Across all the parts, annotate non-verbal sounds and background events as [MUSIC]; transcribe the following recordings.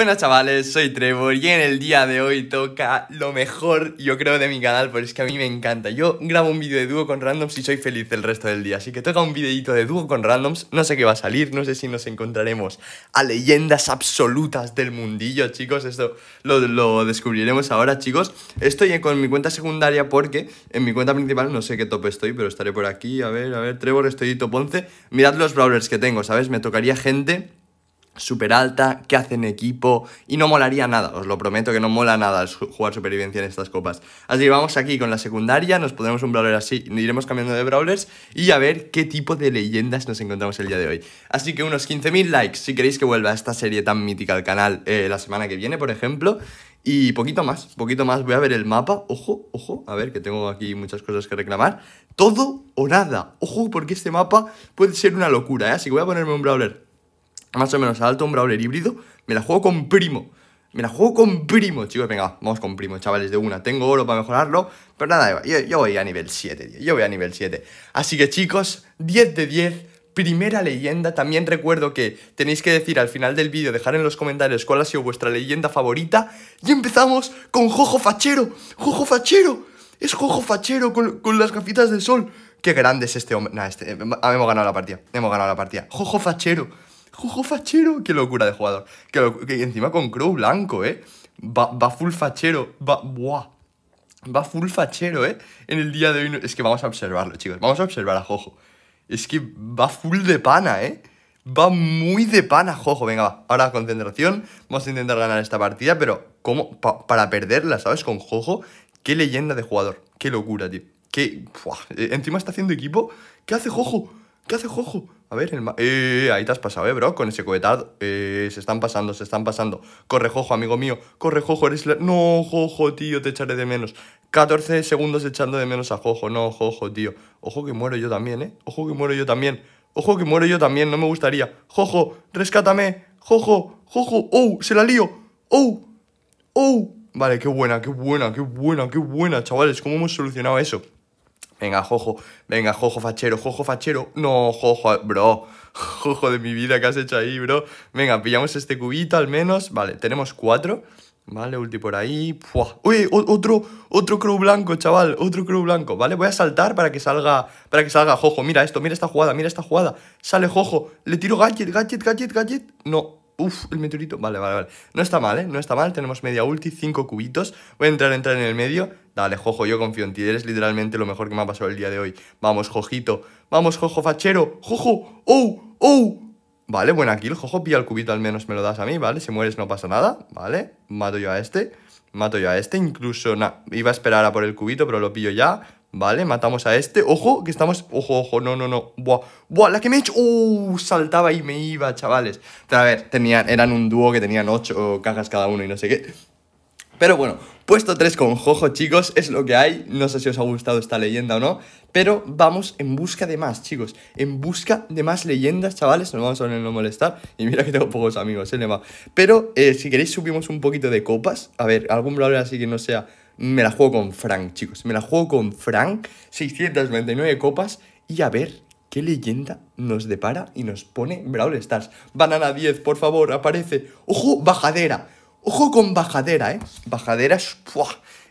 Buenas chavales, soy Trevor y en el día de hoy toca lo mejor yo creo de mi canal, porque es que a mí me encanta. Yo grabo un vídeo de dúo con randoms y soy feliz el resto del día, así que toca un videito de dúo con randoms, no sé qué va a salir, no sé si nos encontraremos a leyendas absolutas del mundillo, chicos, esto lo, lo descubriremos ahora, chicos. Estoy con mi cuenta secundaria porque en mi cuenta principal no sé qué top estoy, pero estaré por aquí, a ver, a ver, Trevor, estoy top 11. Mirad los brawlers que tengo, ¿sabes? Me tocaría gente super alta, que hacen equipo y no molaría nada, os lo prometo que no mola nada jugar supervivencia en estas copas. Así que vamos aquí con la secundaria, nos pondremos un brawler así, iremos cambiando de brawlers y a ver qué tipo de leyendas nos encontramos el día de hoy. Así que unos 15.000 likes si queréis que vuelva esta serie tan mítica al canal eh, la semana que viene, por ejemplo. Y poquito más, poquito más, voy a ver el mapa, ojo, ojo, a ver que tengo aquí muchas cosas que reclamar. Todo o nada, ojo porque este mapa puede ser una locura, ¿eh? así que voy a ponerme un brawler más o menos alto, un brawler híbrido. Me la juego con primo. Me la juego con primo, chicos. Venga, vamos con primo, chavales, de una. Tengo oro para mejorarlo. Pero nada, yo, voy a nivel 7, tío. Yo voy a nivel 7. Así que, chicos, 10 de 10 primera leyenda. También recuerdo que tenéis que decir al final del vídeo, dejar en los comentarios cuál ha sido vuestra leyenda favorita. Y empezamos con Jojo Fachero. Jojo Fachero. Es Jojo Fachero con, las gafitas de sol. Qué grande es este hombre. Nah, este, eh, hemos ganado la partida. Hemos ganado la partida. Jojo Fachero. Jojo fachero. Qué locura de jugador. Que, encima con Crow blanco, ¿eh? Va, full fachero. Va. Buah. Va full fachero, ¿eh? En el día de hoy. Es que vamos a observarlo, chicos. Vamos a observar a Jojo. Es que va full de pana, ¿eh? Va muy de pana, Jojo. Venga, va. Ahora concentración. Vamos a intentar ganar esta partida, pero ¿cómo? para perderla, ¿sabes? Con Jojo. Qué leyenda de jugador. Qué locura, tío. Que. Eh, encima está haciendo equipo. ¿Qué hace Jojo? ¿Qué hace Jojo? A ver, el eh, eh, eh, ahí te has pasado, eh, bro, con ese cohetado, Eh, se están pasando, se están pasando. Corre, Jojo, amigo mío. Corre, Jojo, eres la... No, Jojo, tío, te echaré de menos. 14 segundos echando de menos a Jojo. No, Jojo, tío. Ojo que muero yo también, eh. Ojo que muero yo también. Ojo que muero yo también, no me gustaría. Jojo, rescátame. Jojo, Jojo. Oh, se la lío. Oh, oh. Vale, qué buena, qué buena, qué buena, qué buena, chavales. ¿Cómo hemos solucionado eso? Venga, Jojo, venga, Jojo fachero, Jojo fachero. No, Jojo, bro, [LAUGHS] Jojo de mi vida que has hecho ahí, bro. Venga, pillamos este cubito al menos. Vale, tenemos cuatro. Vale, ulti por ahí. Uy, otro, otro crow blanco, chaval. Otro crow blanco. Vale, voy a saltar para que salga. Para que salga Jojo. Mira esto, mira esta jugada, mira esta jugada. Sale Jojo. Le tiro gadget, gadget, gadget, gadget. No, Uf, el meteorito. Vale, vale, vale. No está mal, ¿eh? No está mal. Tenemos media ulti, 5 cubitos. Voy a entrar, entrar en el medio. Dale, Jojo, yo confío en ti. Eres literalmente lo mejor que me ha pasado el día de hoy. Vamos, Jojito. Vamos, Jojo, fachero. Jojo. Oh, oh. Vale, buena kill. Jojo, pilla el cubito al menos me lo das a mí, ¿vale? Si mueres no pasa nada, ¿vale? Mato yo a este. Mato yo a este. Incluso, na, iba a esperar a por el cubito, pero lo pillo ya. Vale, matamos a este. Ojo, que estamos... Ojo, ojo, no, no, no. Buah, buah, la que me he hecho... Uh, saltaba y me iba, chavales. Pero a ver, tenían, eran un dúo que tenían ocho cajas cada uno y no sé qué. Pero bueno, puesto 3 con Jojo, chicos, es lo que hay. No sé si os ha gustado esta leyenda o no, pero vamos en busca de más, chicos. En busca de más leyendas, chavales. Nos vamos a no molestar. Y mira que tengo pocos amigos, ¿eh, va Pero eh, si queréis, subimos un poquito de copas. A ver, algún valor así que no sea me la juego con Frank, chicos. Me la juego con Frank. 699 copas. Y a ver qué leyenda nos depara y nos pone Brawl Stars. Banana 10, por favor, aparece. ¡Ojo, bajadera! ¡Ojo con bajadera, eh! Bajadera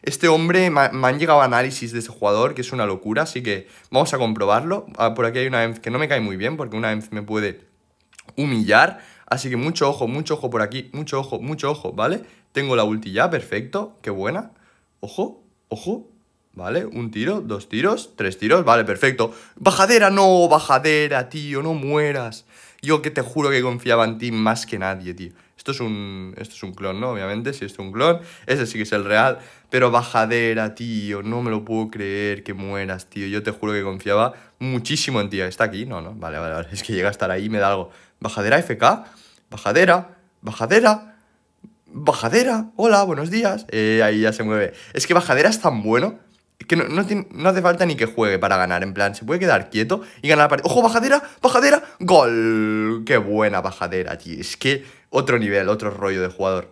Este hombre, me han llegado análisis de ese jugador, que es una locura, así que vamos a comprobarlo. Ah, por aquí hay una EMF que no me cae muy bien, porque una EMF me puede humillar. Así que mucho ojo, mucho ojo por aquí, mucho ojo, mucho ojo, ¿vale? Tengo la ulti ya, perfecto, qué buena. Ojo, ojo, ¿Vale? Un tiro, dos tiros, tres tiros, vale, perfecto. Bajadera, no, bajadera, tío, no mueras. Yo que te juro que confiaba en ti más que nadie, tío. Esto es un, esto es un clon, ¿no? Obviamente, si esto es un clon, ese sí que es el real. Pero bajadera, tío, no me lo puedo creer que mueras, tío. Yo te juro que confiaba muchísimo en ti. ¿Está aquí? No, no, vale, vale, vale. [LAUGHS] Es que llega a estar ahí y me da algo. Bajadera FK, bajadera, bajadera, Bajadera, hola, buenos días. Eh, ahí ya se mueve. Es que Bajadera es tan bueno que no, no, hace falta ni que juegue para ganar. En plan, se puede quedar quieto y ganar la partida. ¡Ojo, Bajadera! ¡Bajadera! ¡Gol! ¡Qué buena Bajadera, tío! Es que otro nivel, otro rollo de jugador.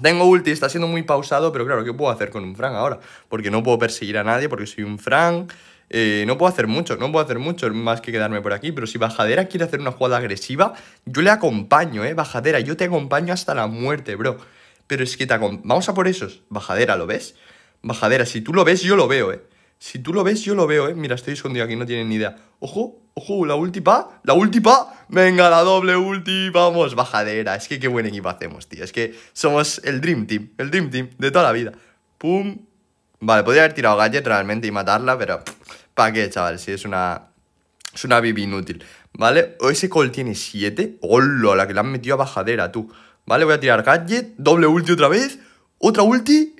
Tengo ulti, está siendo muy pausado, pero claro, ¿qué puedo hacer con un Frank ahora? Porque no puedo perseguir a nadie, porque soy un Frank. Eh, no puedo hacer mucho, no puedo hacer mucho más que quedarme por aquí, pero si Bajadera quiere hacer una jugada agresiva, yo le acompaño, ¿eh? Bajadera, yo te acompaño hasta la muerte, bro. Pero es que te Vamos a por esos. Bajadera, ¿lo ves? Bajadera, si tú lo ves, yo lo veo, ¿eh? Si tú lo ves, yo lo veo, ¿eh? Mira, estoy escondido aquí, no tienen ni idea. Ojo, ojo, la última la última Venga, la doble ulti, vamos, bajadera. Es que qué buen equipo hacemos, tío. Es que somos el Dream Team, el Dream Team de toda la vida. Pum. Vale, podría haber tirado gadget realmente y matarla, pero... ¿Para qué, chaval? Si es una... Es una bibi inútil, ¿vale? Ese call tiene 7. ¡Hola! La que le han metido a bajadera, tú. ¿Vale? Voy a tirar gadget, doble ulti otra vez. Otra ulti.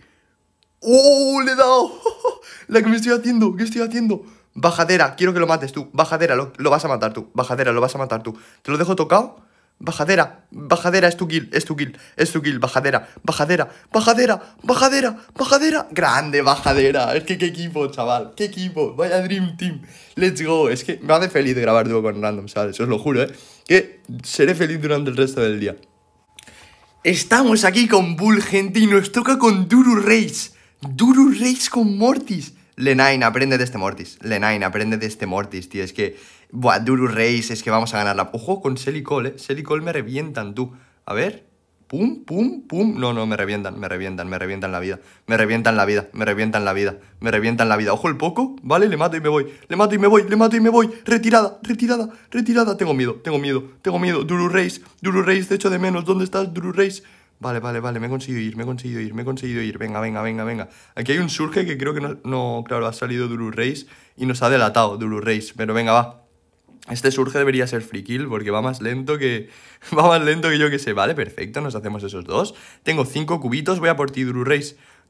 ¡Oh! Le he dado. [LAUGHS] la que me estoy haciendo, ¿qué estoy haciendo? Bajadera, quiero que lo mates tú. Bajadera, lo vas a matar tú. Bajadera, lo vas a matar tú. Te lo dejo tocado bajadera, bajadera, es tu kill, es tu kill, es tu kill, bajadera, bajadera, bajadera, bajadera, bajadera. Grande bajadera, es que qué equipo, chaval, qué equipo, vaya Dream Team, let's go. Es que me hace feliz grabar dúo con Random, ¿sabes? Os lo juro, ¿eh? Que seré feliz durante el resto del día. Estamos aquí con Bull, gente, y nos toca con Duru Race. Duru Race con Mortis. Lenine, aprende de este Mortis. Lenine, aprende de este Mortis, tío. Es que. Buah, Duru Race es que vamos a ganar la. Ojo con Selicol, eh. Selicol me revientan, tú. A ver. Pum, pum, pum. No, no, me revientan, me revientan, me revientan la vida. Me revientan la vida, me revientan la vida, me revientan la vida. Ojo el poco, ¿vale? Le mato y me voy. Le mato y me voy, le mato y me voy. Retirada, retirada, retirada. Tengo miedo, tengo miedo, tengo miedo. Duru Race, Duru Race te echo de menos. ¿Dónde estás, Duru Race. Vale, vale, vale, me he conseguido ir, me he conseguido ir, me he conseguido ir. Venga, venga, venga, venga. Aquí hay un surge que creo que no, no claro, ha salido Duru race y nos ha delatado Duru race Pero venga, va. Este surge debería ser free kill porque va más lento que... [LAUGHS] Va más lento que yo que sé. Vale, perfecto, nos hacemos esos dos. Tengo cinco cubitos, voy a por ti, Duru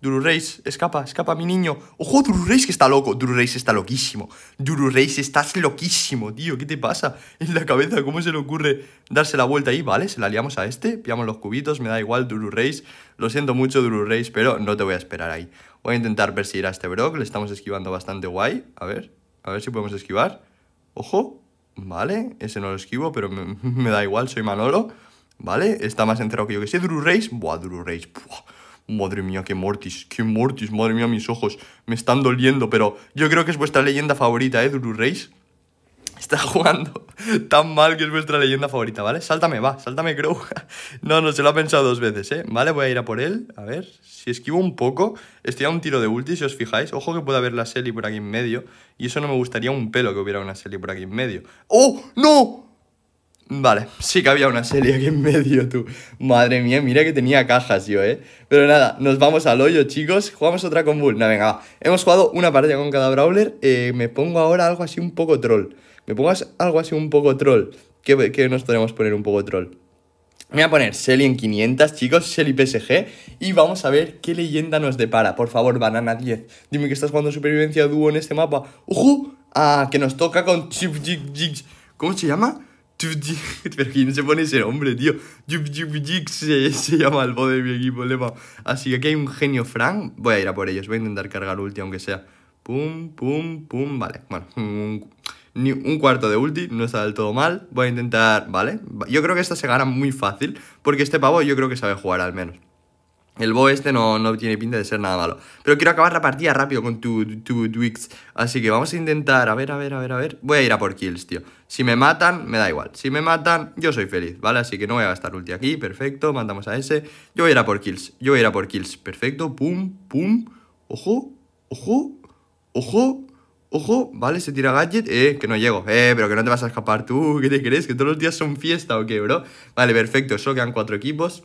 Duru escapa, escapa mi niño. Ojo, Duru que está loco. Duru Reis está loquísimo. Duru Reis estás loquísimo, tío. ¿Qué te pasa? [LAUGHS] En la cabeza, ¿cómo se le ocurre darse la vuelta ahí? Vale, se la liamos a este. Pillamos los cubitos, me da igual, Duru Reis. Lo siento mucho, Duru Reis, pero no te voy a esperar ahí. Voy a intentar perseguir a este Brock. Le estamos esquivando bastante guay. A ver, a ver si podemos esquivar. Ojo, vale. Ese no lo esquivo, pero me, [LAUGHS] da igual, soy Manolo. ¿vale? Está más entero que yo que sé. Duru buah, Duru buah. Madre mía, qué mortis, qué mortis, madre mía, mis ojos me están doliendo, pero yo creo que es vuestra leyenda favorita, ¿eh, Duru Está [LAUGHS] jugando tan mal que es vuestra leyenda favorita, ¿vale? Sáltame, va, sáltame, Crow. [LAUGHS] No, no, se lo ha pensado dos veces, ¿eh? Vale, voy a ir a por él. A ver, si esquivo un poco, estoy a un tiro de ulti, si os fijáis. Ojo que puede haber la Selly por aquí en medio. Y eso no me gustaría un pelo que hubiera una Selly por aquí en medio. ¡Oh, no! Vale, sí que había una serie aquí en medio, tú. Madre mía, mira que tenía cajas yo, ¿eh? Pero nada, nos vamos al hoyo, chicos. Jugamos otra con Bull. No, venga, Hemos jugado una partida con cada Brawler. Eh, me pongo ahora algo así un poco troll. Me pongas algo así un poco troll. ¿Qué, qué nos podemos poner un poco troll? Me voy a poner Selly en 500, chicos, Selly PSG, y vamos a ver qué leyenda nos depara. Por favor, Banana 10, dime que estás jugando supervivencia dúo en este mapa. ¡Ujú! Ah, que nos toca con Chip Jig Jigs. ¿Cómo se llama? [LAUGHS] Pero ¿quién se pone ese nombre, tío? se, se llama el bot de mi equipo, Así que aquí hay un genio Frank. Voy a ir a por ellos. Voy a intentar cargar ulti, aunque sea. Pum, pum, pum. Vale, bueno. [LAUGHS] Un, un cuarto de ulti. No está del todo mal. Voy a intentar... Vale. Yo creo que esta se gana muy fácil. Porque este pavo yo creo que sabe jugar al menos. El bo este no, no, tiene pinta de ser nada malo. Pero quiero acabar la partida rápido con tu, tu, Twix. Así que vamos a intentar, a ver, a ver, a ver, a ver. Voy a ir a por kills, tío. Si me matan, me da igual. Si me matan, yo soy feliz, ¿vale? Así que no voy a gastar ulti aquí, perfecto. Mandamos a ese. Yo voy a ir a por kills, yo voy a ir a por kills. Perfecto, pum, pum. Ojo, ojo, ojo. Ojo, vale, se tira gadget. Eh, que no llego. Eh, pero que no te vas a escapar tú. ¿Qué te crees? ¿Que todos los días son fiesta o qué, bro? Vale, perfecto. Solo quedan cuatro equipos.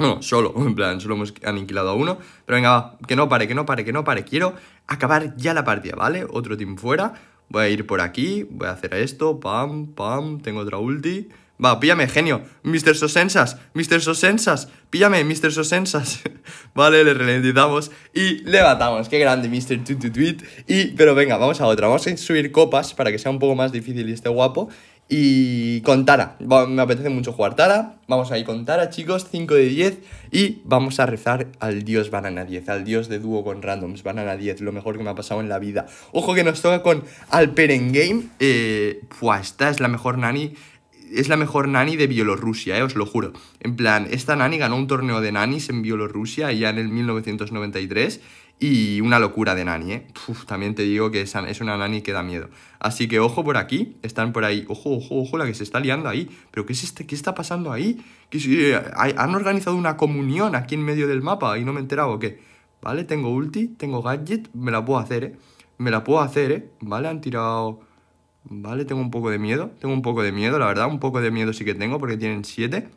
No, solo, [LAUGHS] en plan, solo hemos aniquilado a uno. Pero venga, va, que no pare, que no pare, que no pare. Quiero acabar ya la partida, ¿vale? Otro team fuera. Voy a ir por aquí, voy a hacer esto, pam, pam, tengo otra ulti. Va, píllame, genio. Mr. Sosensas, Mr. Sosensas, píllame, Mr. Sosensas. [LAUGHS] vale, le ralentizamos y le matamos. Qué grande, Mr. Tweet. Y, pero venga, vamos a otra. Vamos a subir copas para que sea un poco más difícil y esté guapo y con Tara. Me apetece mucho jugar Tara. Vamos a ir con Tara, chicos, 5 de 10. Y vamos a rezar al dios Banana 10, al dios de dúo con randoms. Banana 10, lo mejor que me ha pasado en la vida. Ojo que nos toca con Alperen Game. Eh, esta es la mejor nani. Es la mejor nani de Bielorrusia, eh, os lo juro. En plan, esta nani ganó un torneo de nanis en Bielorrusia ya en el 1993 y una locura de Nani, ¿eh? también te digo que es una Nani que da miedo. Así que ojo por aquí, están por ahí. Ojo, ojo, ojo, la que se está liando ahí. ¿Pero qué, es este? ¿Qué está pasando ahí? Eh, ¿Han organizado una comunión aquí en medio del mapa y no me he enterado o qué? ¿Vale? Tengo ulti, tengo gadget, me la puedo hacer, ¿eh? Me la puedo hacer, ¿eh? ¿Vale? Han tirado... Vale, tengo un poco de miedo, tengo un poco de miedo, la verdad, un poco de miedo sí que tengo porque tienen 7.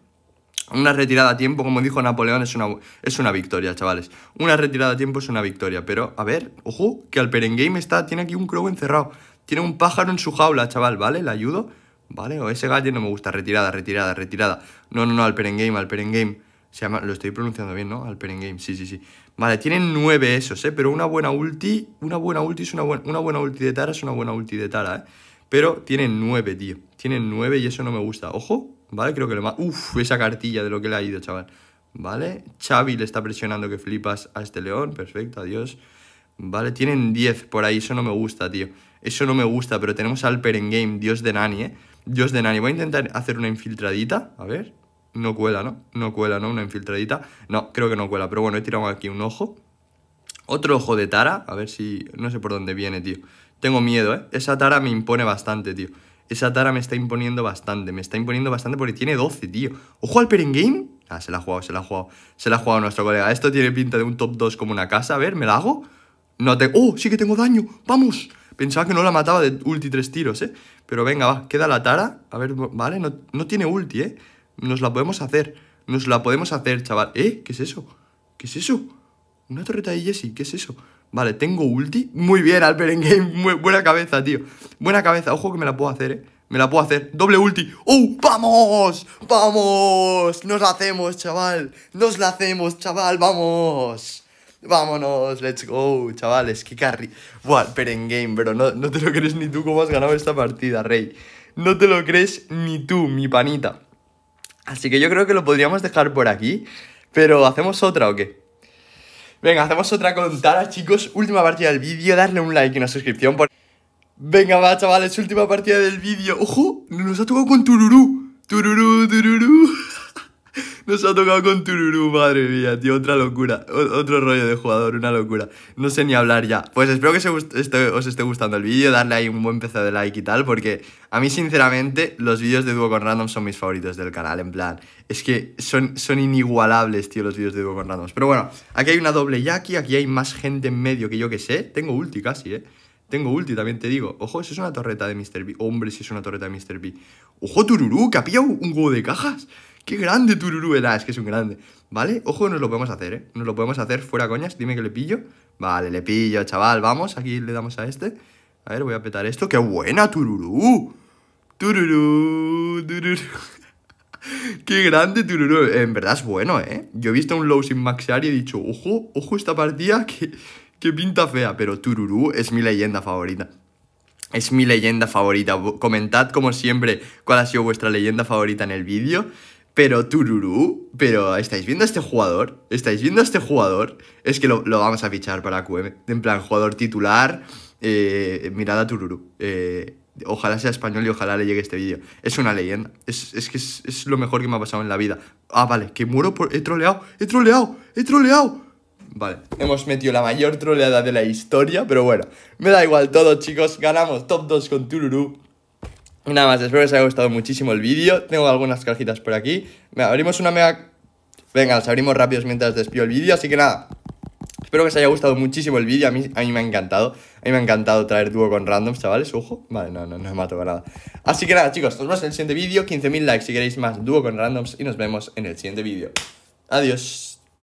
Una retirada a tiempo, como dijo Napoleón, es una, es una victoria, chavales. Una retirada a tiempo es una victoria. Pero, a ver, ojo, que al perengame está, tiene aquí un crow encerrado. Tiene un pájaro en su jaula, chaval, ¿vale? ¿Le ayudo? ¿Vale? O ese gallo no me gusta. Retirada, retirada, retirada. No, no, no, al perengame al perengame Se llama, lo estoy pronunciando bien, ¿no? Al perengame sí, sí, sí. Vale, tienen nueve esos, ¿eh? Pero una buena ulti, una buena ulti es una buena, una buena ulti de Tara, es una buena ulti de Tara, ¿eh? Pero tienen nueve, tío. Tienen nueve y eso no me gusta. Ojo, ¿vale? Creo que lo más... Uf, esa cartilla de lo que le ha ido, chaval. ¿Vale? Xavi le está presionando que flipas a este león. Perfecto, adiós. ¿Vale? Tienen 10 por ahí, eso no me gusta, tío. Eso no me gusta, pero tenemos al Perengame, Dios de Nani, ¿eh? Dios de Nani. Voy a intentar hacer una infiltradita, a ver. No cuela, ¿no? No cuela, ¿no? Una infiltradita. No, creo que no cuela, pero bueno, he tirado aquí un ojo. Otro ojo de Tara, a ver si... No sé por dónde viene, tío. Tengo miedo, ¿eh? Esa Tara me impone bastante, tío. Esa Tara me está imponiendo bastante, me está imponiendo bastante porque tiene 12, tío. ¡Ojo al Perengame! Ah, se la ha jugado, se la ha jugado. Se la ha jugado nuestro colega. Esto tiene pinta de un top 2 como una casa. A ver, ¿me la hago? No te... ¡Oh, sí que tengo daño! ¡Vamos! Pensaba que no la mataba de ulti tres tiros, ¿eh? Pero venga, va, queda la Tara. A ver, vale, no, no tiene ulti, ¿eh? Nos la podemos hacer. Nos la podemos hacer, chaval. ¿Eh? ¿Qué es eso? ¿Qué es eso? Una torreta de Jesse, ¿qué es eso? Vale, tengo ulti. Muy bien, al [LAUGHS] buena cabeza, tío. Buena cabeza. Ojo que me la puedo hacer, eh. Me la puedo hacer. Doble ulti. ¡Uh! ¡Vamos! ¡Vamos! Nos la hacemos, chaval. Nos la hacemos, chaval. ¡Vamos! Vámonos, let's go, chavales, qué carry. Buah, pero bro, no, no te lo crees ni tú cómo has ganado esta partida, rey. No te lo crees ni tú, mi panita. Así que yo creo que lo podríamos dejar por aquí, pero ¿hacemos otra o qué? Venga, hacemos otra contada, chicos. Última partida del vídeo, darle un like y una suscripción. Por... Venga, va, chavales, última partida del vídeo. ¡Ojo! Nos ha tocado con Tururú. Tururú, Tururú. Nos ha tocado con Tururú, madre mía, tío, otra locura. otro rollo de jugador, una locura. No sé ni hablar ya. Pues espero que os este, esté gustando el vídeo, darle ahí un buen pedazo de like y tal, porque a mí, sinceramente, los vídeos de dúo con random son mis favoritos del canal, en plan. Es que son, son inigualables, tío, los vídeos de dúo con random Pero bueno, aquí hay una doble Jackie, aquí hay más gente en medio que yo que sé. Tengo ulti casi, eh. Tengo ulti, también te digo. Ojo, eso es una torreta de Mr. B. Hombre, si es una torreta de Mr. B. Ojo, Tururu, que ha pillado un huevo de cajas. ¡Qué grande Tururú era! Es que es un grande. ¿Vale? Ojo, nos lo podemos hacer, ¿eh? Nos lo podemos hacer fuera coñas. Dime que le pillo. Vale, le pillo, chaval. Vamos, aquí le damos a este. A ver, voy a petar esto. ¡Qué buena, Tururú! Tururú, tururú. [LAUGHS] Qué grande Tururú. En verdad es bueno, ¿eh? Yo he visto un low sin maxear y he dicho, ojo, ojo esta partida [LAUGHS] que, pinta fea. Pero Tururú es mi leyenda favorita. Es mi leyenda favorita. Comentad como siempre cuál ha sido vuestra leyenda favorita en el vídeo. Pero Tururu, pero ¿estáis viendo a este jugador? ¿Estáis viendo a este jugador? Es que lo, vamos a fichar para QM. En plan, jugador titular, eh, mirada Tururu, eh, ojalá sea español y ojalá le llegue este vídeo. Es una leyenda. Es, que es, lo mejor que me ha pasado en la vida. Ah, vale, que muero por... He troleado, he troleado, he troleado. Vale, hemos metido la mayor troleada de la historia, pero bueno, me da igual todo, chicos. Ganamos top 2 con Tururu Nada más, espero que os haya gustado muchísimo el vídeo. Tengo algunas cajitas por aquí. abrimos una mega... Venga, las abrimos rápidos mientras despido el vídeo, así que nada. Espero que os haya gustado muchísimo el vídeo, a mí, me ha encantado. A mí me ha encantado traer dúo con randoms, chavales, ojo. Vale, no, no, no me ha tocado nada. Así que nada, chicos, nos vemos en el siguiente vídeo. 15.000 likes si queréis más dúo con randoms y nos vemos en el siguiente vídeo. Adiós.